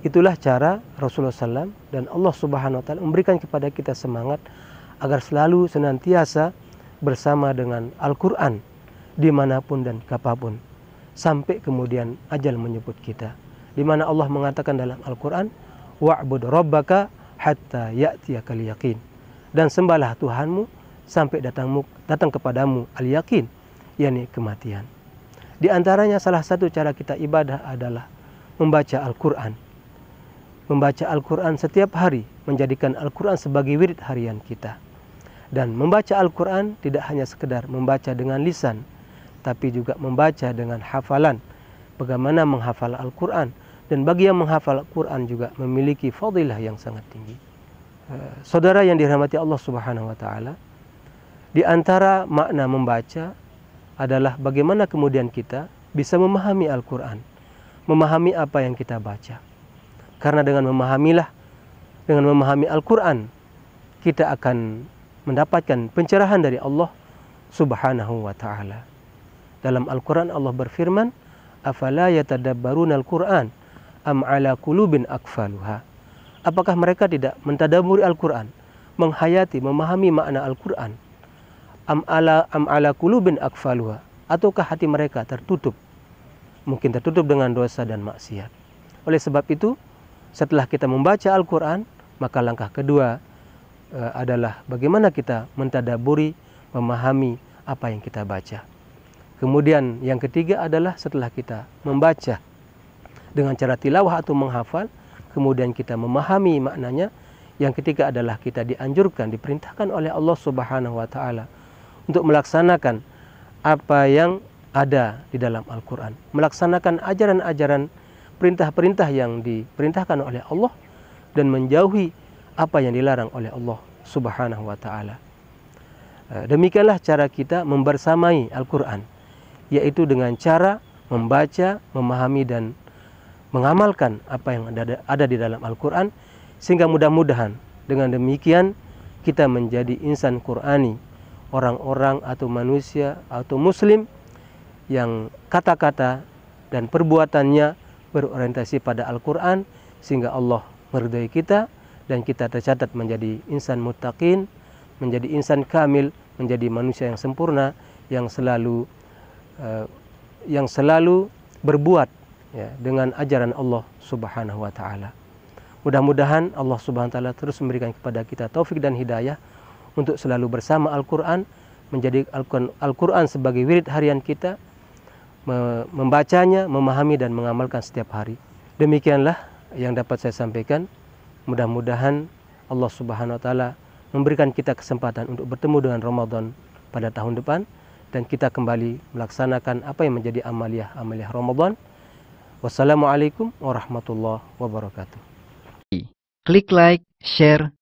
Itulah cara Rasulullah SAW dan Allah Subhanahu Wa Taala memberikan kepada kita semangat agar selalu senantiasa bersama dengan Al-Quran dimanapun dan kapanpun sampai kemudian ajal menyebut kita. Di mana Allah mengatakan dalam Al-Quran, Wa abdur Robbaka hatta ya'tiyakal yaqin dan sembahlah Tuhanmu sampai datangmu datang kepadamu al yakin yakni kematian di antaranya salah satu cara kita ibadah adalah membaca Al-Qur'an membaca Al-Quran setiap hari menjadikan Al-Quran sebagai wirid harian kita. Dan membaca Al-Quran tidak hanya sekedar membaca dengan lisan, tapi juga membaca dengan hafalan. Bagaimana menghafal Al-Quran dan bagi yang menghafal Al-Quran juga memiliki fadilah yang sangat tinggi. Eh, saudara yang dirahmati Allah Subhanahu wa taala, di antara makna membaca adalah bagaimana kemudian kita bisa memahami Al-Qur'an, memahami apa yang kita baca. Karena dengan memahamilah, dengan memahami Al-Quran, kita akan mendapatkan pencerahan dari Allah subhanahu wa ta'ala. Dalam Al-Quran Allah berfirman, Afala yatadabbaruna Al-Quran am ala kulubin akfaluha. Apakah mereka tidak mentadaburi Al-Quran, menghayati, memahami makna Al-Quran? Am ala, am ala kulubin akfaluha. Ataukah hati mereka tertutup? Mungkin tertutup dengan dosa dan maksiat. Oleh sebab itu, setelah kita membaca Al-Quran, maka langkah kedua e, adalah bagaimana kita mentadaburi, memahami apa yang kita baca. Kemudian yang ketiga adalah setelah kita membaca dengan cara tilawah atau menghafal, kemudian kita memahami maknanya. Yang ketiga adalah kita dianjurkan, diperintahkan oleh Allah Subhanahu wa taala untuk melaksanakan apa yang ada di dalam Al-Qur'an. Melaksanakan ajaran-ajaran perintah-perintah yang diperintahkan oleh Allah dan menjauhi apa yang dilarang oleh Allah Subhanahu wa taala. Eh, demikianlah cara kita membersamai Al-Qur'an yaitu dengan cara membaca, memahami dan mengamalkan apa yang ada ada di dalam Al-Qur'an sehingga mudah-mudahan dengan demikian kita menjadi insan Qur'ani, orang-orang atau manusia atau muslim yang kata-kata dan perbuatannya berorientasi pada Al-Quran sehingga Allah meridai kita dan kita tercatat menjadi insan mutakin, menjadi insan kamil, menjadi manusia yang sempurna yang selalu uh, yang selalu berbuat ya, dengan ajaran Allah Subhanahu wa taala. Mudah-mudahan Allah Subhanahu wa taala terus memberikan kepada kita taufik dan hidayah untuk selalu bersama Al-Qur'an menjadi Al-Qur'an sebagai wirid harian kita membacanya, memahami dan mengamalkan setiap hari. Demikianlah yang dapat saya sampaikan. Mudah-mudahan Allah Subhanahu wa taala memberikan kita kesempatan untuk bertemu dengan Ramadan pada tahun depan dan kita kembali melaksanakan apa yang menjadi amaliah-amaliah Ramadan. Wassalamualaikum warahmatullahi wabarakatuh. Klik like, share